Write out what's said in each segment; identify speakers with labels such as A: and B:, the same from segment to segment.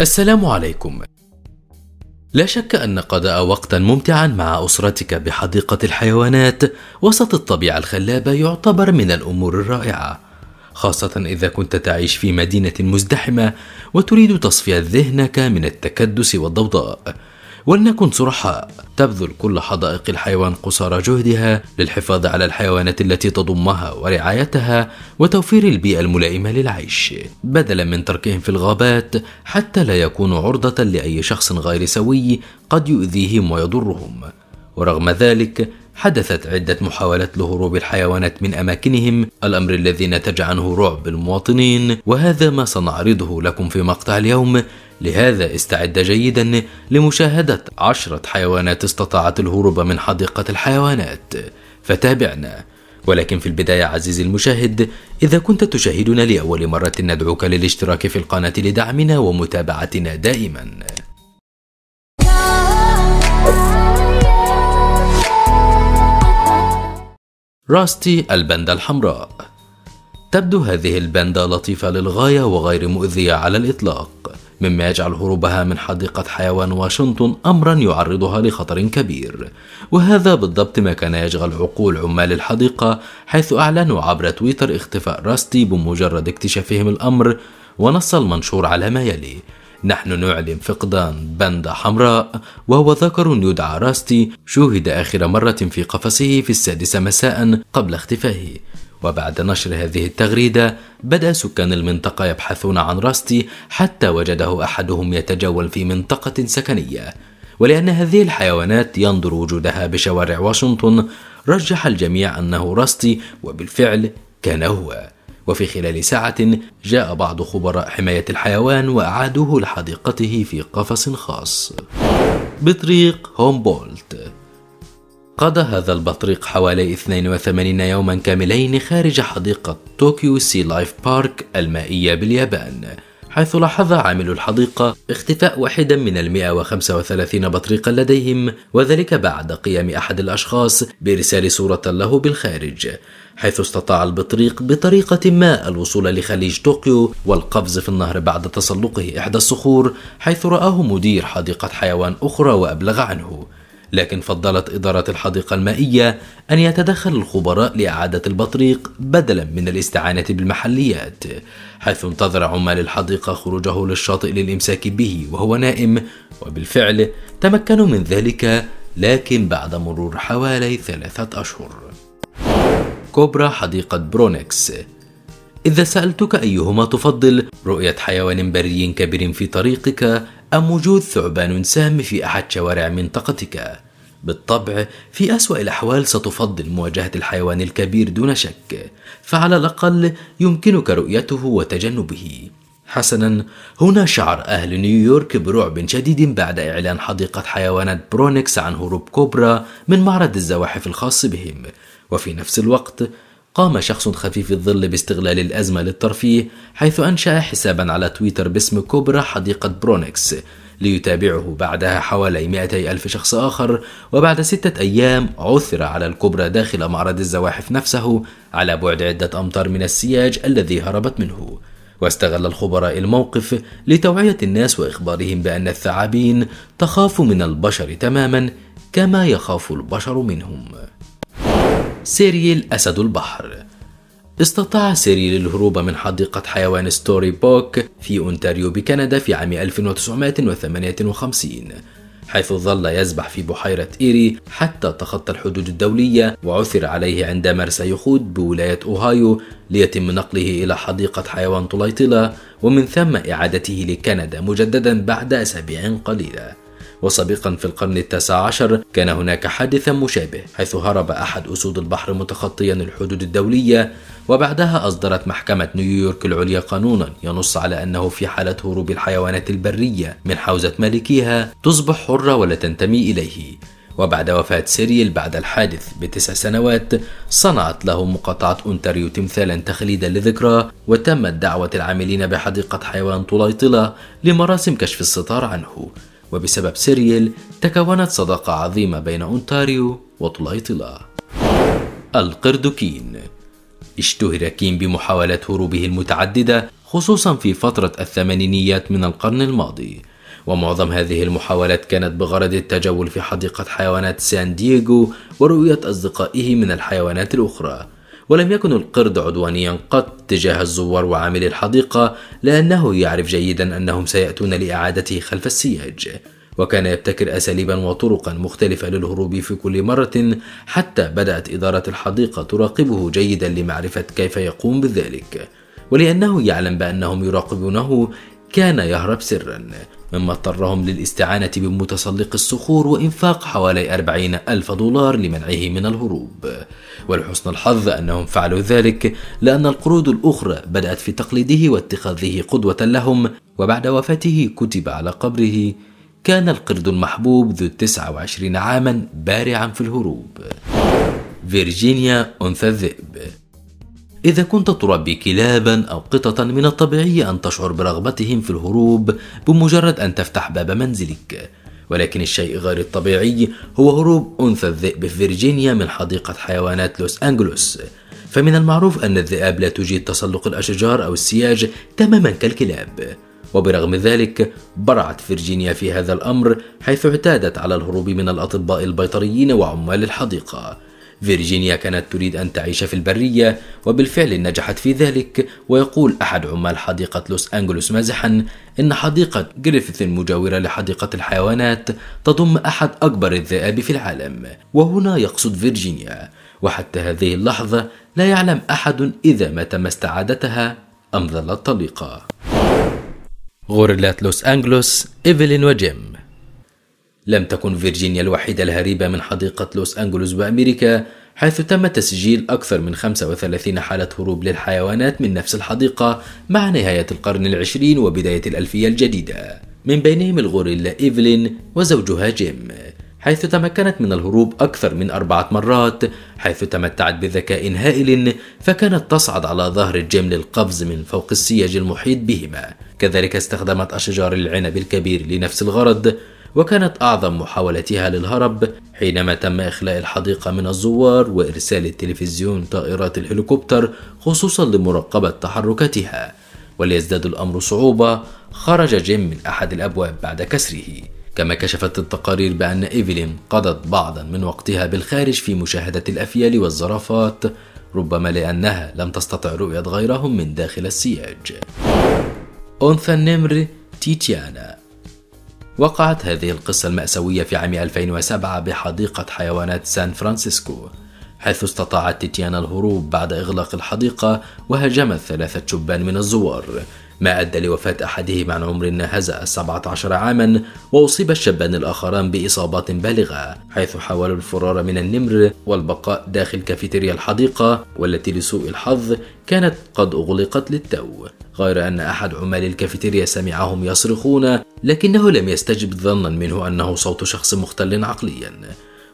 A: السلام عليكم لا شك ان قضاء وقتا ممتعا مع اسرتك بحديقه الحيوانات وسط الطبيعه الخلابه يعتبر من الامور الرائعه خاصه اذا كنت تعيش في مدينه مزدحمه وتريد تصفيه ذهنك من التكدس والضوضاء ولنكن صرحاء تبذل كل حدائق الحيوان قصارى جهدها للحفاظ على الحيوانات التي تضمها ورعايتها وتوفير البيئة الملائمة للعيش بدلا من تركهم في الغابات حتى لا يكونوا عرضة لأي شخص غير سوي قد يؤذيهم ويضرهم ورغم ذلك حدثت عدة محاولات لهروب الحيوانات من أماكنهم الأمر الذي نتج عنه رعب المواطنين وهذا ما سنعرضه لكم في مقطع اليوم لهذا استعد جيدا لمشاهدة عشرة حيوانات استطاعت الهروب من حديقة الحيوانات فتابعنا ولكن في البداية عزيزي المشاهد إذا كنت تشاهدنا لأول مرة ندعوك للاشتراك في القناة لدعمنا ومتابعتنا دائما راستي الباندا الحمراء تبدو هذه الباندا لطيفة للغاية وغير مؤذية على الإطلاق مما يجعل هروبها من حديقة حيوان واشنطن أمرا يعرضها لخطر كبير وهذا بالضبط ما كان يشغل عقول عمال الحديقة حيث أعلنوا عبر تويتر اختفاء راستي بمجرد اكتشافهم الأمر ونص المنشور على ما يلي نحن نعلن فقدان باندا حمراء وهو ذكر يدعى راستي شوهد آخر مرة في قفصه في السادسة مساء قبل اختفائه وبعد نشر هذه التغريدة بدأ سكان المنطقة يبحثون عن راستي حتى وجده أحدهم يتجول في منطقة سكنية ولأن هذه الحيوانات ينظر وجودها بشوارع واشنطن رجح الجميع أنه راستي وبالفعل كان هو وفي خلال ساعة جاء بعض خبراء حماية الحيوان وأعادوه لحديقته في قفص خاص بطريق هومبولت قضى هذا البطريق حوالي 82 يوما كاملين خارج حديقة طوكيو سي لايف بارك المائية باليابان حيث لاحظ عامل الحديقة اختفاء واحدا من ال 135 بطريقا لديهم وذلك بعد قيام أحد الأشخاص بإرسال صورة له بالخارج حيث استطاع البطريق بطريقة ما الوصول لخليج طوكيو والقفز في النهر بعد تسلقه إحدى الصخور حيث رآه مدير حديقة حيوان أخرى وأبلغ عنه لكن فضلت إدارة الحديقة المائية أن يتدخل الخبراء لإعادة البطريق بدلا من الاستعانة بالمحليات حيث انتظر عمال الحديقة خروجه للشاطئ للإمساك به وهو نائم وبالفعل تمكنوا من ذلك لكن بعد مرور حوالي ثلاثة أشهر كوبرا حديقة برونكس إذا سألتك أيهما تفضل رؤية حيوان بري كبير في طريقك أم وجود ثعبان سام في أحد شوارع منطقتك بالطبع في أسوأ الأحوال ستفضل مواجهة الحيوان الكبير دون شك فعلى الأقل يمكنك رؤيته وتجنبه حسنا هنا شعر أهل نيويورك برعب شديد بعد إعلان حديقة حيوانات برونكس عن هروب كوبرا من معرض الزواحف الخاص بهم وفي نفس الوقت قام شخص خفيف الظل باستغلال الأزمة للترفيه حيث أنشأ حسابا على تويتر باسم كوبرا حديقة برونكس ليتابعه بعدها حوالي 200 ألف شخص آخر وبعد ستة أيام عثر على الكوبرا داخل معرض الزواحف نفسه على بعد عدة أمتار من السياج الذي هربت منه واستغل الخبراء الموقف لتوعية الناس وإخبارهم بأن الثعابين تخاف من البشر تماما كما يخاف البشر منهم سيريل أسد البحر استطاع سيريل الهروب من حديقة حيوان ستوري بوك في أونتاريو بكندا في عام 1958 حيث ظل يسبح في بحيرة إيري حتى تخطى الحدود الدولية وعثر عليه عند مرسى يخوت بولاية أوهايو ليتم نقله إلى حديقة حيوان طليطلة ومن ثم إعادته لكندا مجددا بعد أسابيع قليلة وسابقا في القرن التاسع عشر كان هناك حادثا مشابه حيث هرب أحد أسود البحر متخطيا الحدود الدولية وبعدها أصدرت محكمة نيويورك العليا قانونا ينص على أنه في حالة هروب الحيوانات البرية من حوزة مالكيها تصبح حرة ولا تنتمي إليه وبعد وفاة سيريل بعد الحادث بتسع سنوات صنعت له مقاطعة أونتاريو تمثالا تخليدا لذكراه وتمت دعوة العاملين بحديقة حيوان طليطلة لمراسم كشف الستار عنه وبسبب سيريل تكونت صداقة عظيمة بين أونتاريو وطليطلة القرد كين اشتهر كين بمحاولات هروبه المتعددة خصوصا في فترة الثمانينيات من القرن الماضي ومعظم هذه المحاولات كانت بغرض التجول في حديقة حيوانات سان دييغو ورؤية أصدقائه من الحيوانات الأخرى ولم يكن القرد عدوانيا قط تجاه الزوار وعامل الحديقة لأنه يعرف جيدا أنهم سيأتون لإعادته خلف السياج وكان يبتكر أساليبا وطرقا مختلفة للهروب في كل مرة حتى بدأت إدارة الحديقة تراقبه جيدا لمعرفة كيف يقوم بذلك ولأنه يعلم بأنهم يراقبونه كان يهرب سرا مما اضطرهم للاستعانة بمتسلق الصخور وإنفاق حوالي أربعين ألف دولار لمنعه من الهروب ولحسن الحظ أنهم فعلوا ذلك لأن القرود الأخرى بدأت في تقليده واتخاذه قدوة لهم وبعد وفاته كتب على قبره كان القرد المحبوب ذو 29 عاما بارعا في الهروب فيرجينيا أنثى الذئب إذا كنت تربي كلابا أو قططا من الطبيعي أن تشعر برغبتهم في الهروب بمجرد أن تفتح باب منزلك ولكن الشيء غير الطبيعي هو هروب أنثى الذئب في فيرجينيا من حديقة حيوانات لوس أنجلوس فمن المعروف أن الذئاب لا تجيد تسلق الأشجار أو السياج تماما كالكلاب وبرغم ذلك برعت فيرجينيا في هذا الأمر حيث اعتادت على الهروب من الأطباء البيطريين وعمال الحديقة فيرجينيا كانت تريد أن تعيش في البرية وبالفعل نجحت في ذلك ويقول أحد عمال حديقة لوس أنجلوس مازحا إن حديقة جريفيث المجاورة لحديقة الحيوانات تضم أحد أكبر الذئاب في العالم وهنا يقصد فيرجينيا وحتى هذه اللحظة لا يعلم أحد إذا ما تم استعادتها أم ظلت طليقة غوريلات لوس أنجلوس إيفلين وجيم لم تكن فيرجينيا الوحيدة الهريبة من حديقة لوس أنجلوس بأمريكا حيث تم تسجيل أكثر من 35 حالة هروب للحيوانات من نفس الحديقة مع نهاية القرن العشرين وبداية الألفية الجديدة من بينهم الغوريلا إيفلين وزوجها جيم حيث تمكنت من الهروب أكثر من أربعة مرات حيث تمتعت بذكاء هائل فكانت تصعد على ظهر جيم للقفز من فوق السياج المحيط بهما كذلك استخدمت أشجار العنب الكبير لنفس الغرض وكانت أعظم محاولتها للهرب حينما تم إخلاء الحديقة من الزوار وإرسال التلفزيون طائرات الهليكوبتر خصوصا لمراقبة تحركاتها وليزداد الأمر صعوبة خرج جيم من أحد الأبواب بعد كسره كما كشفت التقارير بأن إيفلين قضت بعضا من وقتها بالخارج في مشاهدة الأفيال والزرافات ربما لأنها لم تستطع رؤية غيرهم من داخل السياج أنثى النمر تيتيانا وقعت هذه القصة المأساوية في عام 2007 بحديقة حيوانات سان فرانسيسكو حيث استطاعت تيتيانا الهروب بعد إغلاق الحديقة وهاجمت ثلاثة شبان من الزوار ما أدى لوفاة أحدهما عن عمر ناهز 17 عاما وأصيب الشابان الآخران بإصابات بالغة حيث حاولوا الفرار من النمر والبقاء داخل كافيتيريا الحديقة والتي لسوء الحظ كانت قد أغلقت للتو غير أن أحد عمال الكافيتيريا سمعهم يصرخون لكنه لم يستجب ظنا منه أنه صوت شخص مختل عقليا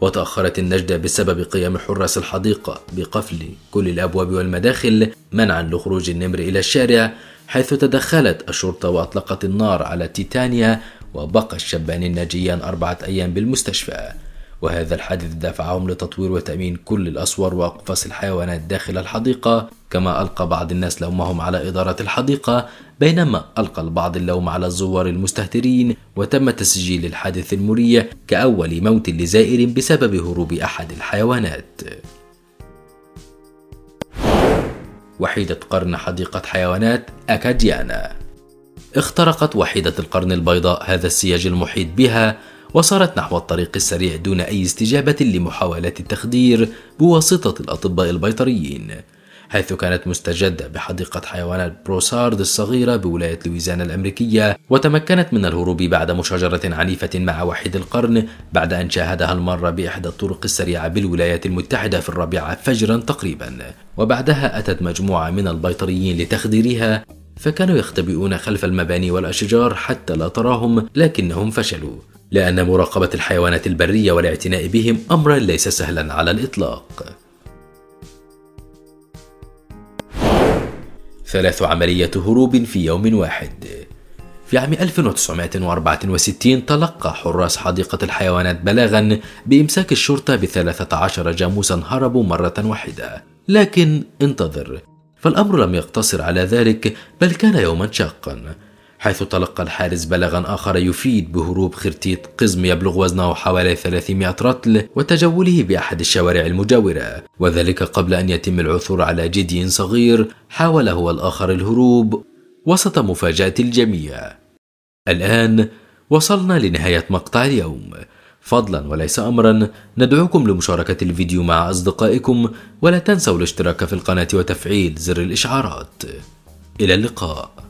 A: وتأخرت النجدة بسبب قيام حراس الحديقة بقفل كل الأبواب والمداخل منعا لخروج النمر إلى الشارع حيث تدخلت الشرطة وأطلقت النار على تيتانيا وبقى الشابان الناجيان أربعة أيام بالمستشفى وهذا الحادث دفعهم لتطوير وتأمين كل الأسوار وأقفاص الحيوانات داخل الحديقة كما ألقى بعض الناس لومهم على إدارة الحديقة بينما ألقى البعض اللوم على الزوار المستهترين وتم تسجيل الحادث المريع كأول موت لزائر بسبب هروب أحد الحيوانات وحيدة قرن حديقة حيوانات أكاديانا اخترقت وحيدة القرن البيضاء هذا السياج المحيط بها وصارت نحو الطريق السريع دون أي استجابة لمحاولات التخدير بواسطة الأطباء البيطريين حيث كانت مستجدة بحديقة حيوانات بروسارد الصغيرة بولاية لويزيانا الأمريكية وتمكنت من الهروب بعد مشاجرة عنيفة مع وحيد القرن بعد أن شاهدها المرة بإحدى الطرق السريعة بالولايات المتحدة في الرابعة فجرا تقريبا وبعدها أتت مجموعة من البيطريين لتخديرها فكانوا يختبئون خلف المباني والأشجار حتى لا تراهم لكنهم فشلوا لأن مراقبة الحيوانات البرية والاعتناء بهم أمرا ليس سهلا على الإطلاق ثلاث عمليات هروب في يوم واحد في عام 1964 تلقى حراس حديقة الحيوانات بلاغا بإمساك الشرطة بثلاثة عشر جاموسا هربوا مرة واحدة لكن انتظر فالأمر لم يقتصر على ذلك بل كان يوما شاقا حيث تلقى الحارس بلغا آخر يفيد بهروب خرتيت قزم يبلغ وزنه حوالي 300 رطل وتجوله بأحد الشوارع المجاورة وذلك قبل أن يتم العثور على جدي صغير حاول هو الآخر الهروب وسط مفاجأة الجميع الآن وصلنا لنهاية مقطع اليوم فضلا وليس امرا ندعوكم لمشاركه الفيديو مع اصدقائكم ولا تنسوا الاشتراك في القناه وتفعيل زر الاشعارات الى اللقاء